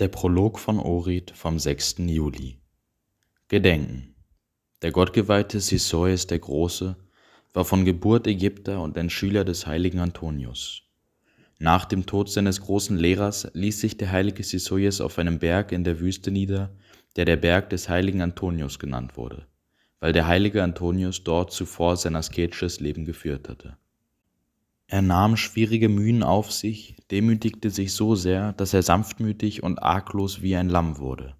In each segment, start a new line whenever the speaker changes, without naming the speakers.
Der Prolog von Orit vom 6. Juli. Gedenken. Der gottgeweihte Sisois der Große war von Geburt Ägypter und ein Schüler des heiligen Antonius. Nach dem Tod seines großen Lehrers ließ sich der heilige Sisois auf einem Berg in der Wüste nieder, der der Berg des heiligen Antonius genannt wurde, weil der heilige Antonius dort zuvor sein asketisches Leben geführt hatte. Er nahm schwierige Mühen auf sich, demütigte sich so sehr, dass er sanftmütig und arglos wie ein Lamm wurde.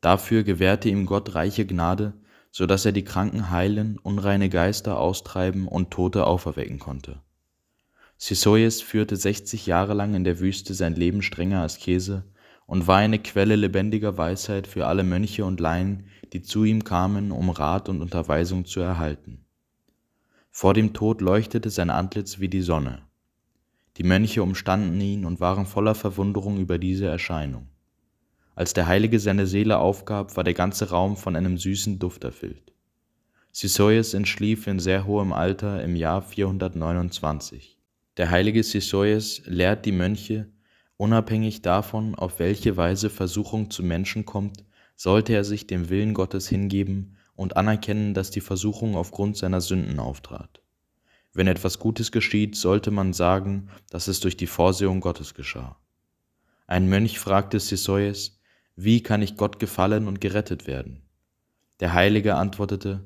Dafür gewährte ihm Gott reiche Gnade, so dass er die Kranken heilen, unreine Geister austreiben und Tote auferwecken konnte. Sisoyes führte 60 Jahre lang in der Wüste sein Leben strenger als Käse und war eine Quelle lebendiger Weisheit für alle Mönche und Laien, die zu ihm kamen, um Rat und Unterweisung zu erhalten. Vor dem Tod leuchtete sein Antlitz wie die Sonne. Die Mönche umstanden ihn und waren voller Verwunderung über diese Erscheinung. Als der Heilige seine Seele aufgab, war der ganze Raum von einem süßen Duft erfüllt. Sisoyes entschlief in sehr hohem Alter im Jahr 429. Der heilige Sisoyes lehrt die Mönche, unabhängig davon, auf welche Weise Versuchung zu Menschen kommt, sollte er sich dem Willen Gottes hingeben und anerkennen, dass die Versuchung aufgrund seiner Sünden auftrat. Wenn etwas Gutes geschieht, sollte man sagen, dass es durch die Vorsehung Gottes geschah. Ein Mönch fragte Sisoyes, wie kann ich Gott gefallen und gerettet werden? Der Heilige antwortete,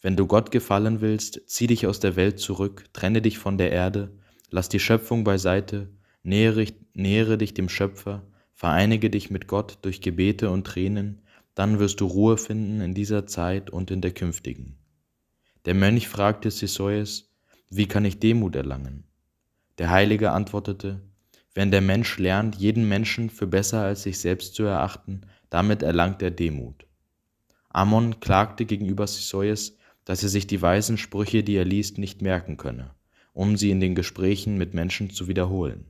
wenn du Gott gefallen willst, zieh dich aus der Welt zurück, trenne dich von der Erde, lass die Schöpfung beiseite, nähere, nähere dich dem Schöpfer, vereinige dich mit Gott durch Gebete und Tränen, dann wirst du Ruhe finden in dieser Zeit und in der künftigen. Der Mönch fragte Sisoes, wie kann ich Demut erlangen? Der Heilige antwortete, wenn der Mensch lernt, jeden Menschen für besser als sich selbst zu erachten, damit erlangt er Demut. Ammon klagte gegenüber Sisoes, dass er sich die weisen Sprüche, die er liest, nicht merken könne, um sie in den Gesprächen mit Menschen zu wiederholen.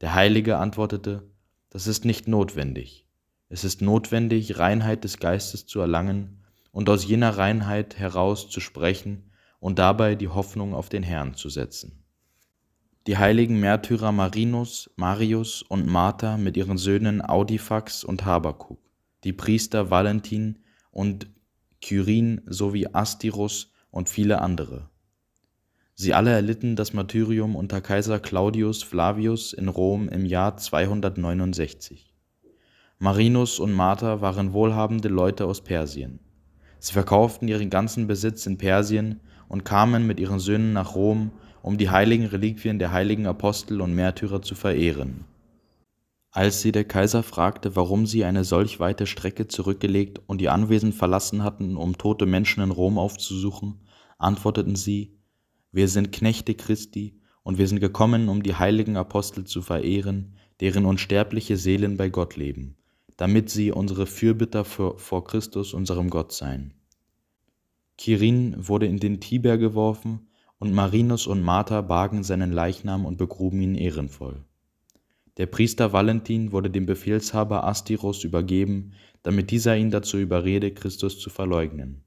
Der Heilige antwortete, das ist nicht notwendig. Es ist notwendig, Reinheit des Geistes zu erlangen und aus jener Reinheit heraus zu sprechen und dabei die Hoffnung auf den Herrn zu setzen. Die heiligen Märtyrer Marinus, Marius und Martha mit ihren Söhnen Audifax und Habakuk, die Priester Valentin und Kyrin sowie Astirus und viele andere. Sie alle erlitten das Martyrium unter Kaiser Claudius Flavius in Rom im Jahr 269. Marinus und Martha waren wohlhabende Leute aus Persien. Sie verkauften ihren ganzen Besitz in Persien und kamen mit ihren Söhnen nach Rom, um die heiligen Reliquien der heiligen Apostel und Märtyrer zu verehren. Als sie der Kaiser fragte, warum sie eine solch weite Strecke zurückgelegt und ihr Anwesen verlassen hatten, um tote Menschen in Rom aufzusuchen, antworteten sie, wir sind Knechte Christi und wir sind gekommen, um die heiligen Apostel zu verehren, deren unsterbliche Seelen bei Gott leben damit sie unsere Fürbitter vor Christus, unserem Gott, seien. Kirin wurde in den Tiber geworfen, und Marinus und Martha bargen seinen Leichnam und begruben ihn ehrenvoll. Der Priester Valentin wurde dem Befehlshaber Astiros übergeben, damit dieser ihn dazu überrede, Christus zu verleugnen.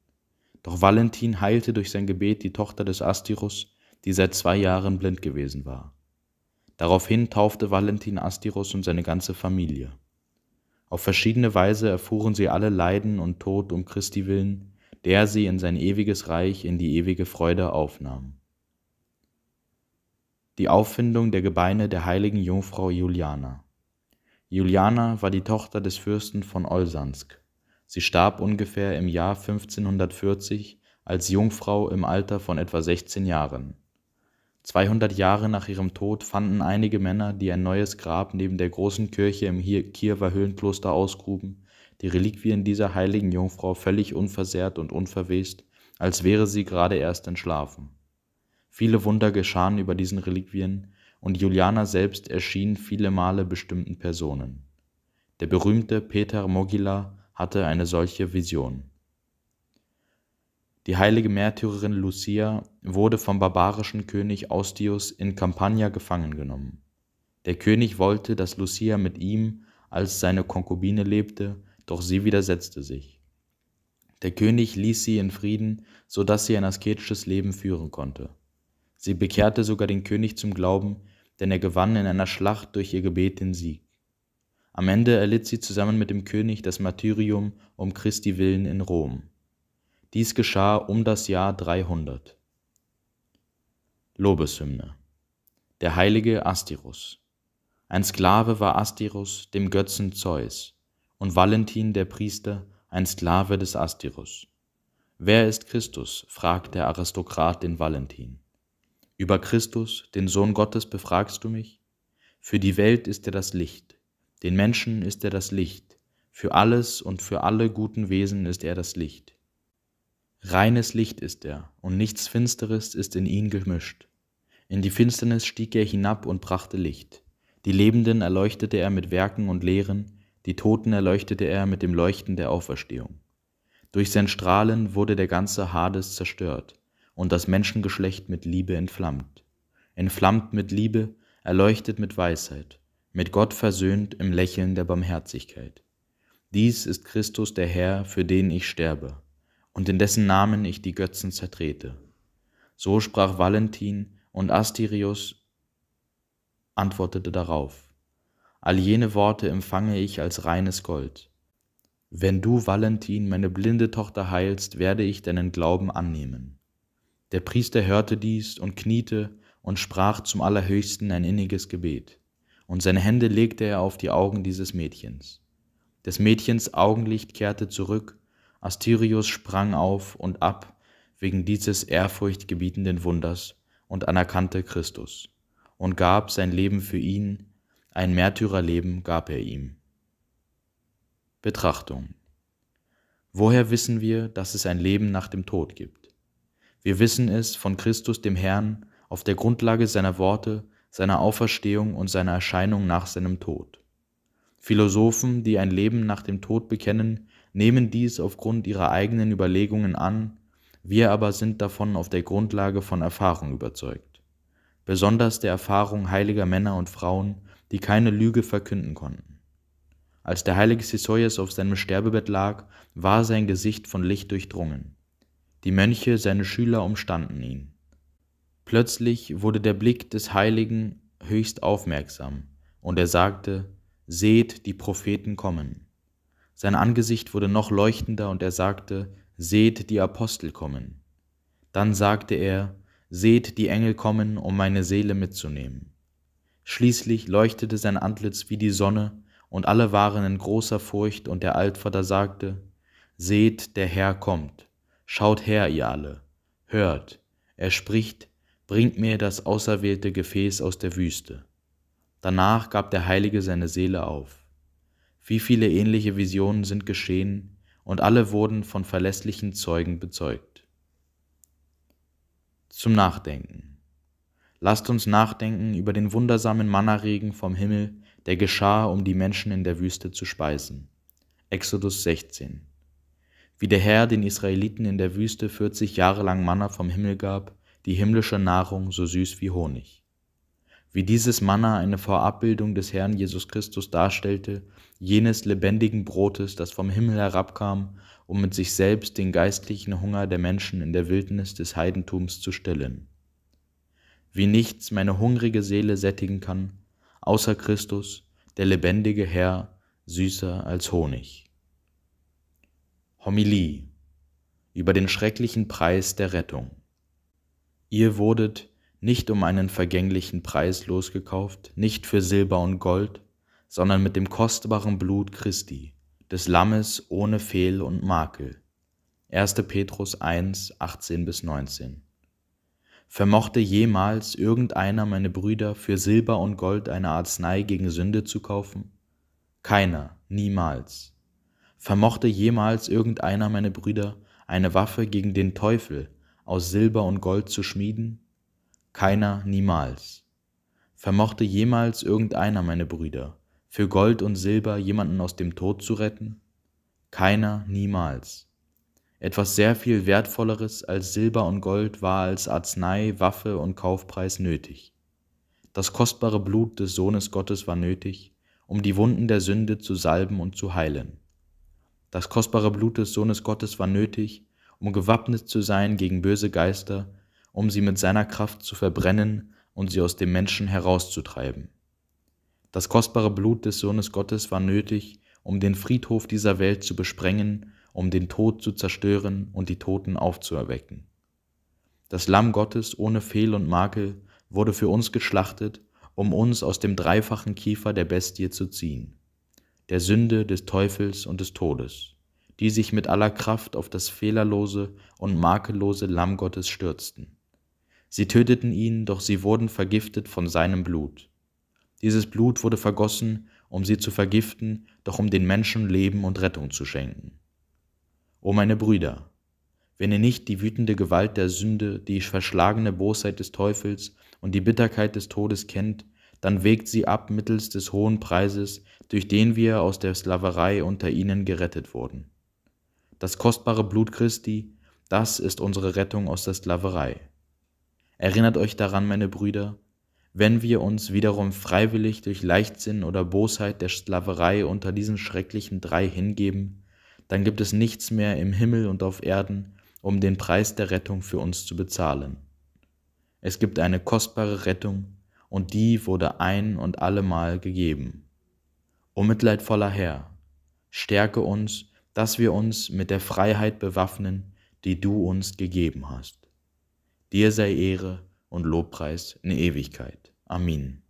Doch Valentin heilte durch sein Gebet die Tochter des Astiros, die seit zwei Jahren blind gewesen war. Daraufhin taufte Valentin Astiros und seine ganze Familie. Auf verschiedene Weise erfuhren sie alle Leiden und Tod um Christi willen, der sie in sein ewiges Reich, in die ewige Freude aufnahm. Die Auffindung der Gebeine der heiligen Jungfrau Juliana. Juliana war die Tochter des Fürsten von Olsansk. Sie starb ungefähr im Jahr 1540 als Jungfrau im Alter von etwa 16 Jahren. 200 Jahre nach ihrem Tod fanden einige Männer, die ein neues Grab neben der großen Kirche im Kiewer Höhlenkloster ausgruben, die Reliquien dieser heiligen Jungfrau völlig unversehrt und unverwest, als wäre sie gerade erst entschlafen. Viele Wunder geschahen über diesen Reliquien, und Juliana selbst erschien viele Male bestimmten Personen. Der berühmte Peter Mogila hatte eine solche Vision. Die heilige Märtyrerin Lucia wurde vom barbarischen König Austius in Campania gefangen genommen. Der König wollte, dass Lucia mit ihm als seine Konkubine lebte, doch sie widersetzte sich. Der König ließ sie in Frieden, so dass sie ein asketisches Leben führen konnte. Sie bekehrte sogar den König zum Glauben, denn er gewann in einer Schlacht durch ihr Gebet den Sieg. Am Ende erlitt sie zusammen mit dem König das Martyrium um Christi willen in Rom. Dies geschah um das Jahr 300. Lobeshymne. Der heilige Astirus. Ein Sklave war Astirus, dem Götzen Zeus, und Valentin, der Priester, ein Sklave des Astirus. Wer ist Christus? fragt der Aristokrat den Valentin. Über Christus, den Sohn Gottes, befragst du mich? Für die Welt ist er das Licht, den Menschen ist er das Licht, für alles und für alle guten Wesen ist er das Licht. Reines Licht ist er, und nichts Finsteres ist in ihn gemischt. In die Finsternis stieg er hinab und brachte Licht. Die Lebenden erleuchtete er mit Werken und Lehren, die Toten erleuchtete er mit dem Leuchten der Auferstehung. Durch sein Strahlen wurde der ganze Hades zerstört und das Menschengeschlecht mit Liebe entflammt. Entflammt mit Liebe, erleuchtet mit Weisheit, mit Gott versöhnt im Lächeln der Barmherzigkeit. Dies ist Christus der Herr, für den ich sterbe und in dessen Namen ich die Götzen zertrete. So sprach Valentin, und Astirius antwortete darauf, All jene Worte empfange ich als reines Gold. Wenn du, Valentin, meine blinde Tochter heilst, werde ich deinen Glauben annehmen. Der Priester hörte dies und kniete und sprach zum Allerhöchsten ein inniges Gebet, und seine Hände legte er auf die Augen dieses Mädchens. Des Mädchens Augenlicht kehrte zurück, Astirius sprang auf und ab wegen dieses ehrfurchtgebietenden Wunders und anerkannte Christus und gab sein Leben für ihn, ein Märtyrerleben gab er ihm. Betrachtung. Woher wissen wir, dass es ein Leben nach dem Tod gibt? Wir wissen es von Christus dem Herrn auf der Grundlage seiner Worte, seiner Auferstehung und seiner Erscheinung nach seinem Tod. Philosophen, die ein Leben nach dem Tod bekennen, nehmen dies aufgrund ihrer eigenen Überlegungen an, wir aber sind davon auf der Grundlage von Erfahrung überzeugt, besonders der Erfahrung heiliger Männer und Frauen, die keine Lüge verkünden konnten. Als der heilige Sisoyes auf seinem Sterbebett lag, war sein Gesicht von Licht durchdrungen. Die Mönche, seine Schüler umstanden ihn. Plötzlich wurde der Blick des Heiligen höchst aufmerksam, und er sagte, Seht, die Propheten kommen. Sein Angesicht wurde noch leuchtender und er sagte, Seht, die Apostel kommen. Dann sagte er, Seht, die Engel kommen, um meine Seele mitzunehmen. Schließlich leuchtete sein Antlitz wie die Sonne, und alle waren in großer Furcht, und der Altvater sagte, Seht, der Herr kommt, schaut her, ihr alle, hört, er spricht, bringt mir das auserwählte Gefäß aus der Wüste. Danach gab der Heilige seine Seele auf. Wie viele ähnliche Visionen sind geschehen, und alle wurden von verlässlichen Zeugen bezeugt. Zum Nachdenken. Lasst uns nachdenken über den wundersamen Mannerregen vom Himmel, der geschah, um die Menschen in der Wüste zu speisen. Exodus 16. Wie der Herr den Israeliten in der Wüste 40 Jahre lang Manna vom Himmel gab, die himmlische Nahrung so süß wie Honig. Wie dieses Manna eine Vorabbildung des Herrn Jesus Christus darstellte jenes lebendigen Brotes, das vom Himmel herabkam, um mit sich selbst den geistlichen Hunger der Menschen in der Wildnis des Heidentums zu stillen. Wie nichts meine hungrige Seele sättigen kann, außer Christus, der lebendige Herr, süßer als Honig. Homilie über den schrecklichen Preis der Rettung. Ihr wurdet nicht um einen vergänglichen Preis losgekauft, nicht für Silber und Gold, sondern mit dem kostbaren Blut Christi, des Lammes ohne Fehl und Makel. 1. Petrus 1, 18 bis 19. Vermochte jemals irgendeiner meine Brüder für Silber und Gold eine Arznei gegen Sünde zu kaufen? Keiner, niemals. Vermochte jemals irgendeiner meine Brüder eine Waffe gegen den Teufel aus Silber und Gold zu schmieden? Keiner, niemals. Vermochte jemals irgendeiner meine Brüder für Gold und Silber jemanden aus dem Tod zu retten? Keiner, niemals. Etwas sehr viel Wertvolleres als Silber und Gold war als Arznei, Waffe und Kaufpreis nötig. Das kostbare Blut des Sohnes Gottes war nötig, um die Wunden der Sünde zu salben und zu heilen. Das kostbare Blut des Sohnes Gottes war nötig, um gewappnet zu sein gegen böse Geister, um sie mit seiner Kraft zu verbrennen und sie aus dem Menschen herauszutreiben. Das kostbare Blut des Sohnes Gottes war nötig, um den Friedhof dieser Welt zu besprengen, um den Tod zu zerstören und die Toten aufzuerwecken. Das Lamm Gottes ohne Fehl und Makel wurde für uns geschlachtet, um uns aus dem dreifachen Kiefer der Bestie zu ziehen, der Sünde, des Teufels und des Todes, die sich mit aller Kraft auf das fehlerlose und makellose Lamm Gottes stürzten. Sie töteten ihn, doch sie wurden vergiftet von seinem Blut. Dieses Blut wurde vergossen, um sie zu vergiften, doch um den Menschen Leben und Rettung zu schenken. O meine Brüder, wenn ihr nicht die wütende Gewalt der Sünde, die verschlagene Bosheit des Teufels und die Bitterkeit des Todes kennt, dann wägt sie ab mittels des hohen Preises, durch den wir aus der Sklaverei unter ihnen gerettet wurden. Das kostbare Blut Christi, das ist unsere Rettung aus der Sklaverei. Erinnert euch daran, meine Brüder, wenn wir uns wiederum freiwillig durch Leichtsinn oder Bosheit der Sklaverei unter diesen schrecklichen drei hingeben, dann gibt es nichts mehr im Himmel und auf Erden, um den Preis der Rettung für uns zu bezahlen. Es gibt eine kostbare Rettung, und die wurde ein und allemal gegeben. O mitleidvoller Herr, stärke uns, dass wir uns mit der Freiheit bewaffnen, die du uns gegeben hast. Dir sei Ehre, und Lobpreis in Ewigkeit. Amen.